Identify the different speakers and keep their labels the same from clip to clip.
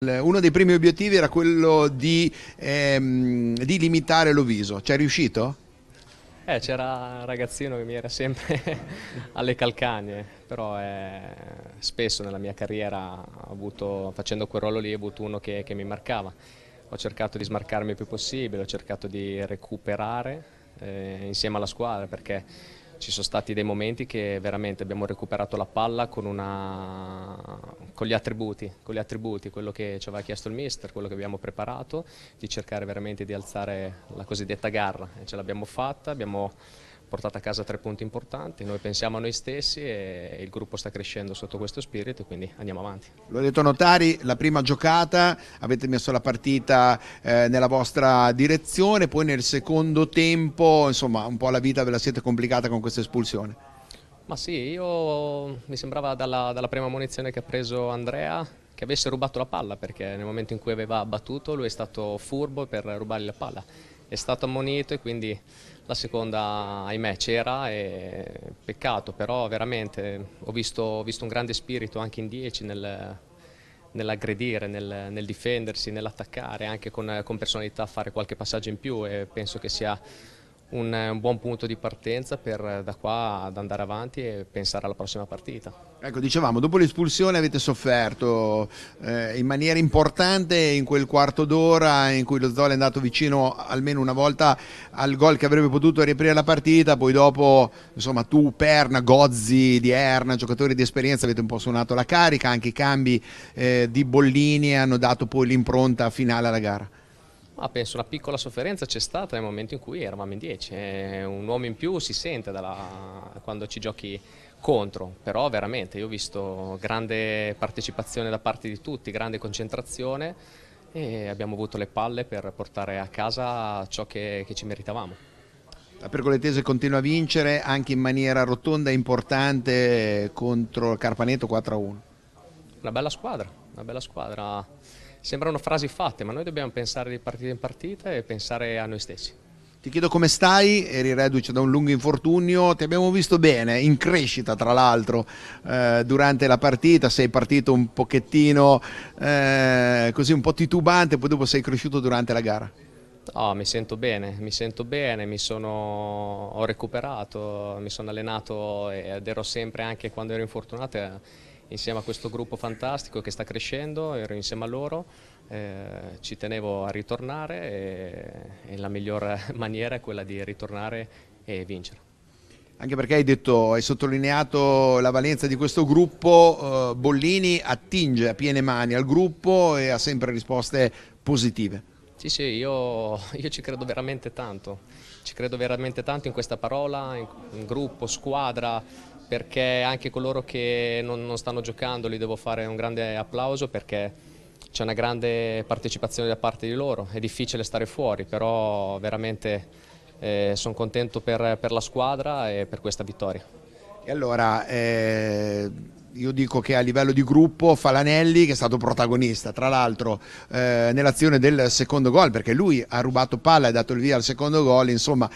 Speaker 1: Uno dei primi obiettivi era quello di, ehm, di limitare ci C'è
Speaker 2: riuscito? Eh, c'era un ragazzino che mi era sempre alle calcagne, però eh, spesso nella mia carriera, avuto, facendo quel ruolo lì, ho avuto uno che, che, mi marcava. Ho cercato di smarcarmi il più possibile, ho cercato di recuperare eh, insieme alla squadra perché ci sono stati dei momenti che veramente abbiamo recuperato la palla con, una, con, gli, attributi, con gli attributi, quello che ci aveva chiesto il mister, quello che abbiamo preparato, di cercare veramente di alzare la cosiddetta garra e ce l'abbiamo fatta, abbiamo portato a casa tre punti importanti, noi pensiamo a noi stessi e il gruppo sta crescendo sotto questo spirito, quindi andiamo avanti.
Speaker 1: Lo ha detto Notari, la prima giocata, avete messo la partita eh, nella vostra direzione, poi nel secondo tempo, insomma, un po' la vita ve la siete complicata con questa espulsione.
Speaker 2: Ma sì, io mi sembrava dalla, dalla prima munizione che ha preso Andrea che avesse rubato la palla perché nel momento in cui aveva battuto lui è stato furbo per rubargli la palla è stato ammonito e quindi la seconda ahimè c'era e peccato però veramente ho visto, ho visto, un grande spirito anche in 10 nel, nell'aggredire, nel, nel, difendersi, nell'attaccare anche con, con personalità fare qualche passaggio in più e penso che sia un, eh, un, buon punto di partenza per eh, da qua ad andare avanti e pensare alla prossima partita.
Speaker 1: Ecco, dicevamo, dopo l'espulsione avete sofferto eh, in maniera importante in quel quarto d'ora in cui lo Zola è andato vicino almeno una volta al gol che avrebbe potuto riaprire la partita, poi dopo, insomma, tu, Perna, Gozzi, Dierna, giocatori di esperienza, avete un po' suonato la carica, anche i cambi eh, di Bollini hanno dato poi l'impronta finale alla gara.
Speaker 2: Ma penso una piccola sofferenza c'è stata nel momento in cui eravamo in 10. Un uomo in più si sente dalla... quando ci giochi contro, però veramente io ho visto grande partecipazione da parte di tutti, grande concentrazione e abbiamo avuto le palle per portare a casa ciò che, che ci meritavamo.
Speaker 1: La Pergoletese continua a vincere anche in maniera rotonda e importante contro il Carpaneto 4-1.
Speaker 2: Una bella squadra, una bella squadra sembrano frasi fatte, ma noi dobbiamo pensare di partita in partita e pensare a noi stessi. Ti
Speaker 1: chiedo come stai, eri reduce da un lungo infortunio, ti abbiamo visto bene, in crescita tra l'altro, eh, durante la partita, sei partito un pochettino eh, così un po' titubante, poi dopo sei cresciuto durante la gara.
Speaker 2: Oh, mi sento bene, mi sento bene, mi sono, ho recuperato, mi sono allenato ed ero sempre anche quando ero infortunato insieme a questo gruppo fantastico che sta crescendo, ero insieme a loro, eh, ci tenevo a ritornare e, e la migliore maniera è quella di ritornare e vincere.
Speaker 1: Anche perché hai, detto, hai sottolineato la valenza di questo gruppo, eh, Bollini attinge a piene mani al gruppo e ha sempre risposte positive.
Speaker 2: Sì, sì, io, io, ci credo veramente tanto, ci credo veramente tanto in questa parola, in, in gruppo, squadra, perché anche coloro che non, non stanno giocando li devo fare un grande applauso perché c'è una grande partecipazione da parte di loro, è difficile stare fuori, però veramente eh, sono contento per, per, la squadra e per questa vittoria.
Speaker 1: E allora, eh, io dico che a livello di gruppo Falanelli, che è stato protagonista, tra l'altro eh, nell'azione del secondo gol, perché lui ha rubato palla e dato il via al secondo gol, insomma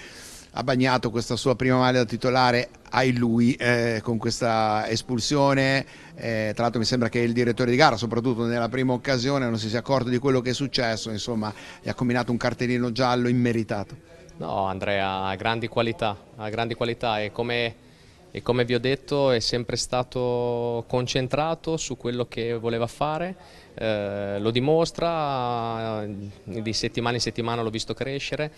Speaker 1: ha bagnato questa sua prima maglia da titolare ai lui eh, con questa espulsione. Eh, tra l'altro mi sembra che il direttore di gara, soprattutto nella prima occasione, non si sia accorto di quello che è successo, insomma, gli ha combinato un cartellino giallo immeritato.
Speaker 2: No, Andrea ha grandi qualità, ha grandi qualità e come, e come vi ho detto è sempre stato concentrato su quello che voleva fare, eh, lo dimostra, eh, di settimana in settimana l'ho visto crescere,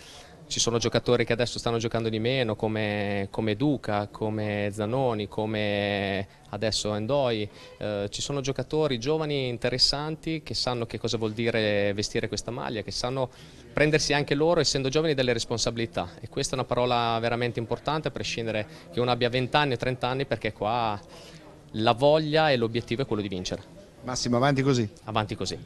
Speaker 2: ci sono giocatori che adesso stanno giocando di meno come, come Duca, come Zanoni, come adesso Endoi, eh, ci sono giocatori giovani interessanti che sanno che cosa vuol dire vestire questa maglia, che sanno prendersi anche loro essendo giovani delle responsabilità e questa è una parola veramente importante a prescindere che uno abbia 20 anni o 30 anni perché qua la voglia e l'obiettivo è quello di vincere. Massimo, avanti così. Avanti così.